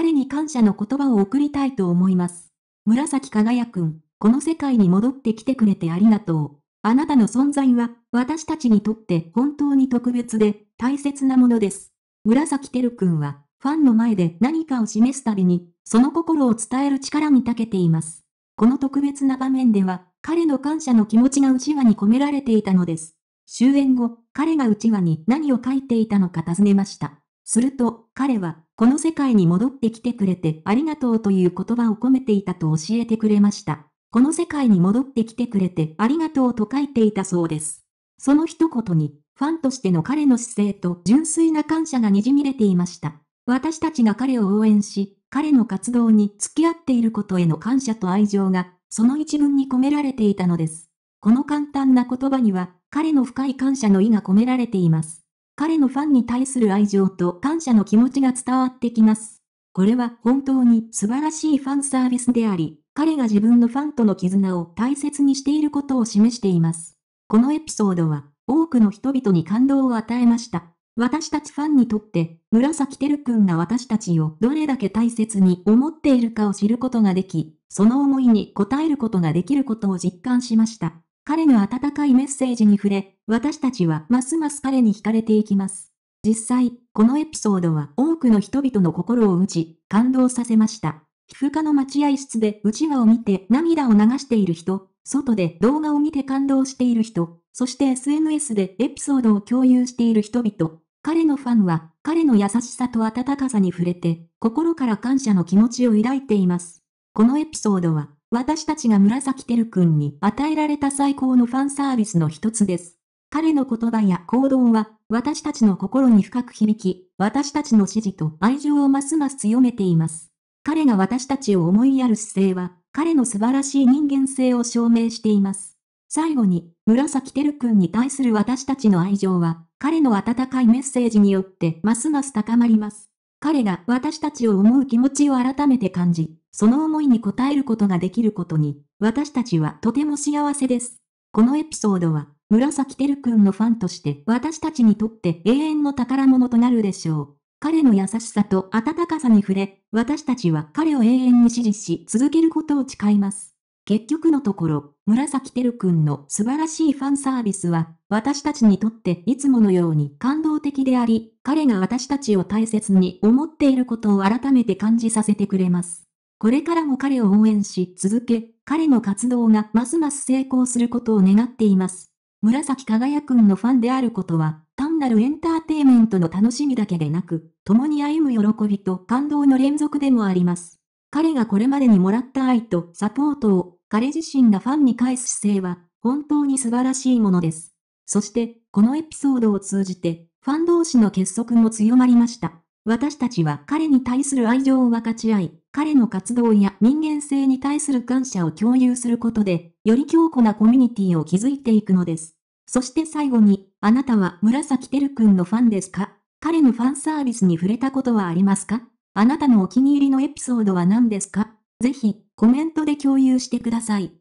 彼に感謝の言葉を送りたいと思います。紫輝くん、この世界に戻ってきてくれてありがとう。あなたの存在は、私たちにとって本当に特別で、大切なものです。紫輝くんは、ファンの前で何かを示すたびに、その心を伝える力に長けています。この特別な場面では、彼の感謝の気持ちがうちわに込められていたのです。終演後、彼がうちわに何を書いていたのか尋ねました。すると、彼は、この世界に戻ってきてくれてありがとうという言葉を込めていたと教えてくれました。この世界に戻ってきてくれてありがとうと書いていたそうです。その一言に、ファンとしての彼の姿勢と純粋な感謝がにじみ出ていました。私たちが彼を応援し、彼の活動に付き合っていることへの感謝と愛情が、その一文に込められていたのです。この簡単な言葉には、彼の深い感謝の意が込められています。彼のファンに対する愛情と感謝の気持ちが伝わってきます。これは本当に素晴らしいファンサービスであり、彼が自分のファンとの絆を大切にしていることを示しています。このエピソードは多くの人々に感動を与えました。私たちファンにとって、紫てるくんが私たちをどれだけ大切に思っているかを知ることができ、その思いに応えることができることを実感しました。彼の温かいメッセージに触れ、私たちはますます彼に惹かれていきます。実際、このエピソードは多くの人々の心を打ち、感動させました。皮膚科の待合室でうちわを見て涙を流している人、外で動画を見て感動している人、そして SNS でエピソードを共有している人々。彼のファンは、彼の優しさと温かさに触れて、心から感謝の気持ちを抱いています。このエピソードは、私たちが紫てるくんに与えられた最高のファンサービスの一つです。彼の言葉や行動は、私たちの心に深く響き、私たちの支持と愛情をますます強めています。彼が私たちを思いやる姿勢は、彼の素晴らしい人間性を証明しています。最後に、紫てるくんに対する私たちの愛情は、彼の温かいメッセージによってますます高まります。彼が私たちを思う気持ちを改めて感じ、その思いに応えることができることに、私たちはとても幸せです。このエピソードは、紫てるくんのファンとして私たちにとって永遠の宝物となるでしょう。彼の優しさと温かさに触れ、私たちは彼を永遠に支持し続けることを誓います。結局のところ、紫てるくんの素晴らしいファンサービスは、私たちにとっていつものように感動的であり、彼が私たちを大切に思っていることを改めて感じさせてくれます。これからも彼を応援し続け、彼の活動がますます成功することを願っています。紫輝くんのファンであることは、単なるエンターテイメントの楽しみだけでなく、共に歩む喜びと感動の連続でもあります。彼がこれまでにもらった愛とサポートを彼自身がファンに返す姿勢は本当に素晴らしいものです。そして、このエピソードを通じて、ファン同士の結束も強まりました。私たちは彼に対する愛情を分かち合い、彼の活動や人間性に対する感謝を共有することで、より強固なコミュニティを築いていくのです。そして最後に、あなたは紫てるくんのファンですか彼のファンサービスに触れたことはありますかあなたのお気に入りのエピソードは何ですかぜひ、コメントで共有してください。